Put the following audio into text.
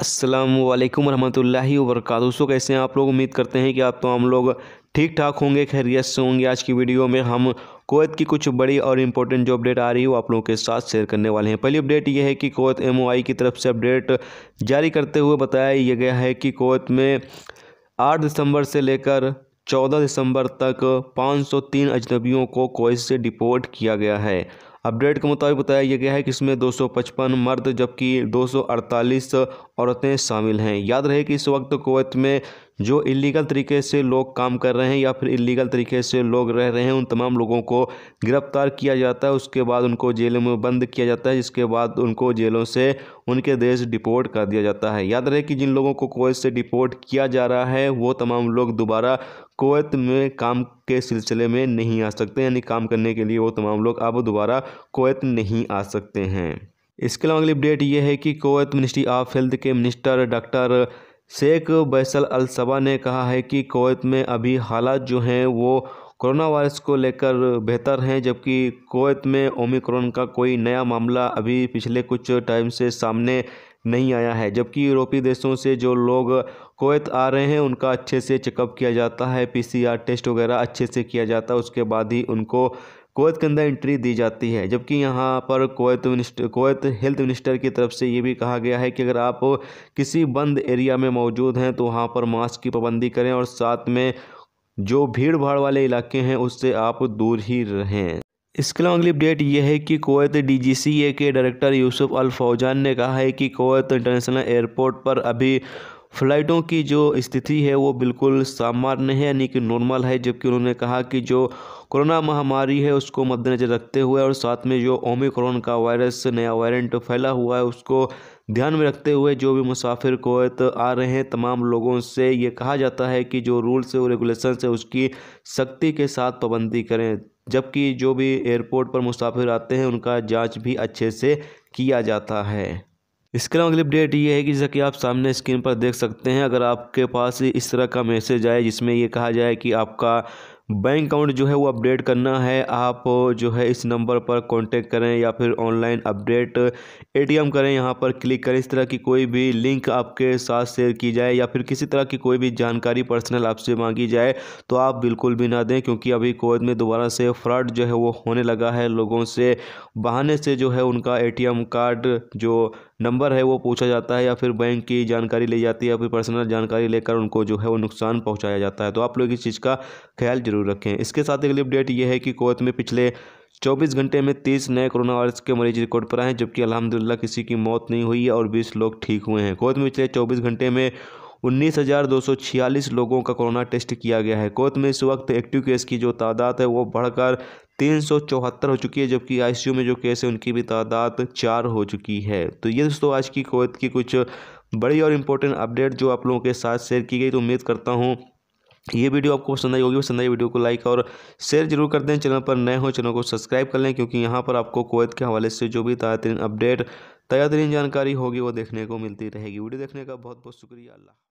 असलम वरहमल work so कैसे हैं आप लोग उम्मीद करते हैं कि आप तो हम लोग ठीक ठाक होंगे खैरियत से होंगे आज की वीडियो में हम कोवैत की कुछ बड़ी और इम्पोर्टेंट जो अपडेट आ रही है वो आप लोगों के साथ शेयर करने वाले हैं पहली अपडेट ये है कि कोवैत आई की तरफ से अपडेट जारी करते हुए बताया गया है कि कोवैत में आठ दिसंबर से लेकर चौदह दिसंबर तक पाँच सौ तीन अजनबियों को कोवैत से डिपोर्ट किया गया है अपडेट के मुताबिक बताया गया है कि इसमें 255 मर्द जबकि 248 औरतें शामिल हैं याद रहे कि इस वक्त कुवैत में जो इलीगल तरीके से लोग काम कर रहे हैं या फिर इलीगल तरीके से लोग रह रहे हैं उन तमाम लोगों को गिरफ्तार किया जाता है उसके बाद उनको जेल में बंद किया जाता है जिसके बाद उनको जेलों से उनके देश डिपोर्ट कर दिया जाता है याद रहे कि जिन लोगों को कोवैत से डिपोर्ट किया जा रहा है वो तमाम लोग दोबारा कोवैत में काम के सिलसिले में नहीं आ सकते यानी काम करने के लिए वो तमाम लोग अब दोबारा कोवैत नहीं आ सकते हैं इसके अलावा अगली अपडेट ये है कि कोवैत मिनिस्ट्री ऑफ हेल्थ के minister doctor Sheikh Basil Al सबा ने कहा है कि कोवैत में अभी हालात जो हैं वो कोरोना वायरस को लेकर बेहतर हैं जबकि कोवैत में ओमिक्रोन का कोई नया मामला अभी पिछले कुछ टाइम से सामने नहीं आया है जबकि यूरोपीय देशों से जो लोग कोवैत आ रहे हैं उनका अच्छे से चेकअप किया जाता है पीसीआर टेस्ट वगैरह अच्छे से किया जाता है उसके बाद ही उनको कोवैत के अंदर एंट्री दी जाती है जबकि यहाँ पर Kuwait minister Kuwait health minister की तरफ से ये भी कहा गया है कि अगर आप किसी बंद एरिया में मौजूद हैं तो वहाँ पर मास्क की पाबंदी करें और साथ में जो भीड़ भाड़ वाले इलाके हैं उससे आप दूर ही रहें इसके अलावा अगली अपडेट यह है कि कोवैत डीजीसीए के डायरेक्टर यूसुफ अल फौजान ने कहा है कि कोवैत इंटरनेशनल एयरपोर्ट पर अभी फ़्लाइटों की जो स्थिति है वो बिल्कुल सामान्य है यानी कि नॉर्मल है जबकि उन्होंने कहा कि जो कोरोना महामारी है उसको मद्देनज़र रखते हुए और साथ में जो ओमिक्रॉन का वायरस नया वायरेंट फैला हुआ है उसको ध्यान में रखते हुए जो भी मुसाफिर कोत आ रहे हैं तमाम लोगों से ये कहा जाता है कि जो रूल्स है और रेगुलेशन है उसकी सख्ती के साथ पाबंदी करें जबकि जो भी एयरपोर्ट पर मुसाफिर आते हैं उनका जाँच भी अच्छे से किया जाता है इसके अलावा अगली अपडेट ये है कि जैसा कि आप सामने स्क्रीन पर देख सकते हैं अगर आपके पास इस तरह का मैसेज आए जिसमें ये कहा जाए कि आपका बैंक अकाउंट जो है वो अपडेट करना है आप जो है इस नंबर पर कांटेक्ट करें या फिर ऑनलाइन अपडेट एटीएम करें यहाँ पर क्लिक करें इस तरह की कोई भी लिंक आपके साथ शेयर की जाए या फिर किसी तरह की कोई भी जानकारी पर्सनल आपसे मांगी जाए तो आप बिल्कुल भी ना दें क्योंकि अभी कोविड में दोबारा से फ्रॉड जो है वो होने लगा है लोगों से बहाने से जो है उनका ए कार्ड जो नंबर है वो पूछा जाता है या फिर बैंक की जानकारी ली जाती है या फिर पर्सनल जानकारी लेकर उनको जो है वो नुकसान पहुँचाया जाता है तो आप लोग इस चीज़ का ख्याल जरूर रखें इसके साथ अगली अपडेट ये है कि कोवत में पिछले 24 घंटे में 30 नए कोरोना वायरस के मरीज रिकॉर्ड पर आए हैं जबकि अलहमदिल्ला किसी की मौत नहीं हुई है और बीस लोग ठीक हुए हैं कोवत में पिछले चौबीस घंटे में उन्नीस हज़ार दो सौ छियालीस लोगों का कोरोना टेस्ट किया गया है कोत में इस वक्त एक्टिव केस की जो तादाद है वो बढ़कर तीन सौ चौहत्तर हो चुकी है जबकि आईसीयू में जो केस है उनकी भी तादाद चार हो चुकी है तो ये दोस्तों आज की कोवैत की कुछ बड़ी और इम्पोर्टेंट अपडेट जो आप लोगों के साथ शेयर की गई तो उम्मीद करता हूँ ये वीडियो आपको पसंद आई होगी पसंद आई वीडियो को लाइक और शेयर जरूर कर दें चैनल पर नए हो चैनल को सब्सक्राइब कर लें क्योंकि यहाँ पर आपको कोवैत के हवाले से जो भी ताज़ा तरीन अपडेट ताज़ा तरीन जानकारी होगी वो देखने को मिलती रहेगी वीडियो देखने का बहुत बहुत शुक्रिया अल्लाह